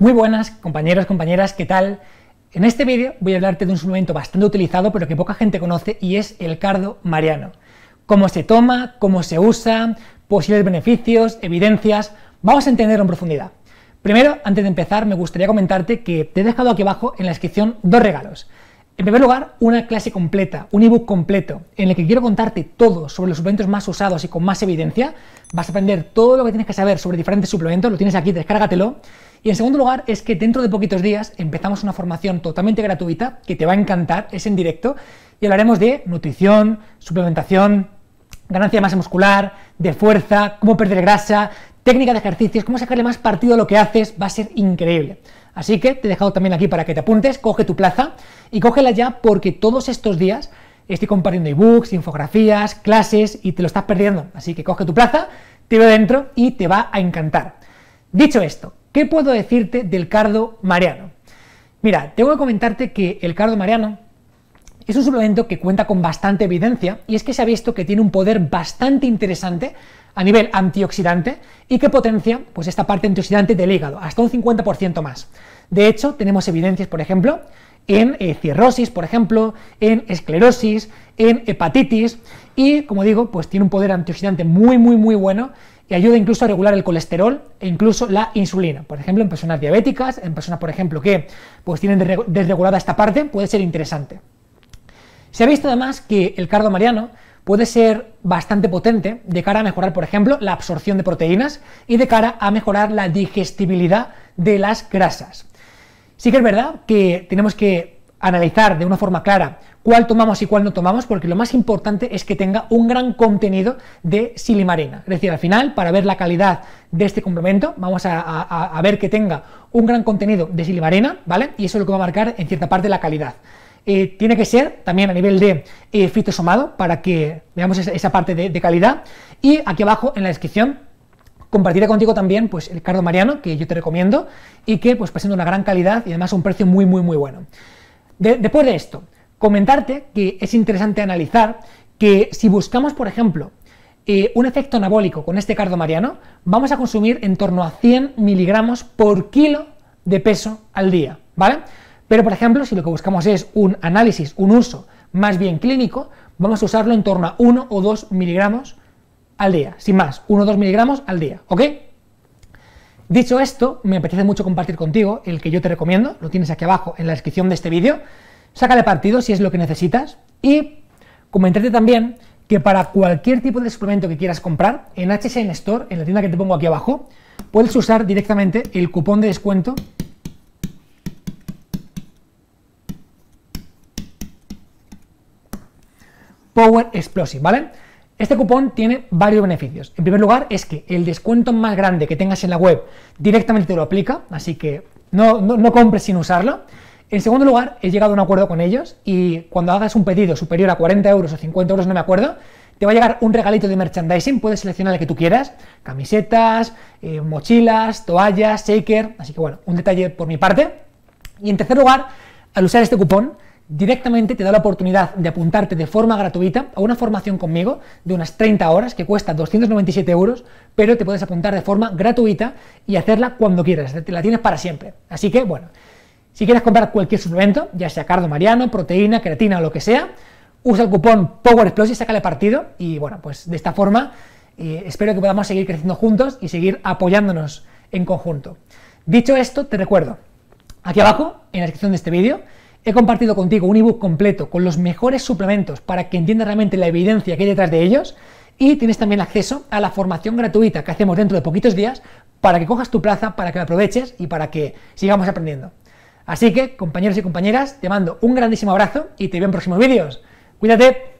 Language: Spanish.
Muy buenas compañeros, compañeras, ¿qué tal? En este vídeo voy a hablarte de un suplemento bastante utilizado pero que poca gente conoce y es el cardo mariano. Cómo se toma, cómo se usa, posibles beneficios, evidencias, vamos a entenderlo en profundidad. Primero, antes de empezar, me gustaría comentarte que te he dejado aquí abajo en la descripción dos regalos. En primer lugar, una clase completa, un ebook completo, en el que quiero contarte todo sobre los suplementos más usados y con más evidencia. Vas a aprender todo lo que tienes que saber sobre diferentes suplementos, lo tienes aquí, descárgatelo. Y en segundo lugar, es que dentro de poquitos días empezamos una formación totalmente gratuita que te va a encantar, es en directo, y hablaremos de nutrición, suplementación, ganancia de masa muscular, de fuerza, cómo perder grasa, técnica de ejercicios, cómo sacarle más partido a lo que haces, va a ser increíble. Así que te he dejado también aquí para que te apuntes, coge tu plaza y cógela ya porque todos estos días estoy compartiendo ebooks, infografías, clases y te lo estás perdiendo. Así que coge tu plaza, te veo dentro y te va a encantar. Dicho esto, ¿qué puedo decirte del cardo mariano? Mira, tengo que comentarte que el cardo mariano es un suplemento que cuenta con bastante evidencia y es que se ha visto que tiene un poder bastante interesante a nivel antioxidante y que potencia pues, esta parte antioxidante del hígado, hasta un 50% más. De hecho, tenemos evidencias, por ejemplo, en eh, cirrosis, por ejemplo, en esclerosis, en hepatitis y, como digo, pues tiene un poder antioxidante muy, muy, muy bueno y ayuda incluso a regular el colesterol e incluso la insulina. Por ejemplo, en personas diabéticas, en personas, por ejemplo, que pues tienen desregulada esta parte, puede ser interesante. Se ha visto además que el cardo mariano puede ser bastante potente de cara a mejorar, por ejemplo, la absorción de proteínas y de cara a mejorar la digestibilidad de las grasas. Sí que es verdad que tenemos que analizar de una forma clara cuál tomamos y cuál no tomamos, porque lo más importante es que tenga un gran contenido de silimarina. Es decir, al final, para ver la calidad de este complemento, vamos a, ver que tenga un gran contenido de silimarina, ¿vale? Y eso es lo que va a marcar en cierta parte la calidad tiene que ser también a nivel de eh, fitosomado para que veamos esa, parte de, calidad. Y aquí abajo en la descripción compartiré contigo también pues, el cardo mariano que yo te recomiendo y que pues, presenta una gran calidad y además un precio muy, muy, muy bueno. después de esto, comentarte que es interesante analizar que si buscamos, por ejemplo, eh, un efecto anabólico con este cardo mariano, vamos a consumir en torno a 100 miligramos por kilo de peso al día, ¿vale? Pero, por ejemplo, si lo que buscamos es un análisis, un uso más bien clínico, vamos a usarlo en torno a 1 o 2 miligramos al día, sin más, 1 o 2 miligramos al día, ¿ok? Dicho esto, me apetece mucho compartir contigo el que yo te recomiendo, lo tienes aquí abajo en la descripción de este vídeo, sácale partido si es lo que necesitas y comentarte también que para cualquier tipo de suplemento que quieras comprar, en HSN Store, en la tienda que te pongo aquí abajo, puedes usar directamente el cupón de descuento Power Explosive, ¿vale? Este cupón tiene varios beneficios. En primer lugar, es que el descuento más grande que tengas en la web directamente te lo aplica, así que no, no, compres sin usarlo. En segundo lugar, he llegado a un acuerdo con ellos y cuando hagas un pedido superior a 40 euros o 50 euros, no me acuerdo, te va a llegar un regalito de merchandising, puedes seleccionar el que tú quieras, camisetas, eh, mochilas, toallas, shaker, así que bueno, un detalle por mi parte. Y en tercer lugar, al usar este cupón, directamente te da la oportunidad de apuntarte de forma gratuita a una formación conmigo de unas 30 horas que cuesta 297 euros, pero te puedes apuntar de forma gratuita y hacerla cuando quieras, la tienes para siempre. Así que bueno, si quieres comprar cualquier suplemento, ya sea cardo mariano, proteína, creatina o lo que sea, usa el cupón Power y sácale partido y bueno, pues de esta forma eh, espero que podamos seguir creciendo juntos y seguir apoyándonos en conjunto. Dicho esto, te recuerdo, aquí abajo, en la descripción de este vídeo, He compartido contigo un ebook completo con los mejores suplementos para que entiendas realmente la evidencia que hay detrás de ellos y tienes también acceso a la formación gratuita que hacemos dentro de poquitos días para que cojas tu plaza, para que la aproveches y para que sigamos aprendiendo. Así que, compañeros y compañeras, te mando un grandísimo abrazo y te veo en próximos vídeos. Cuídate.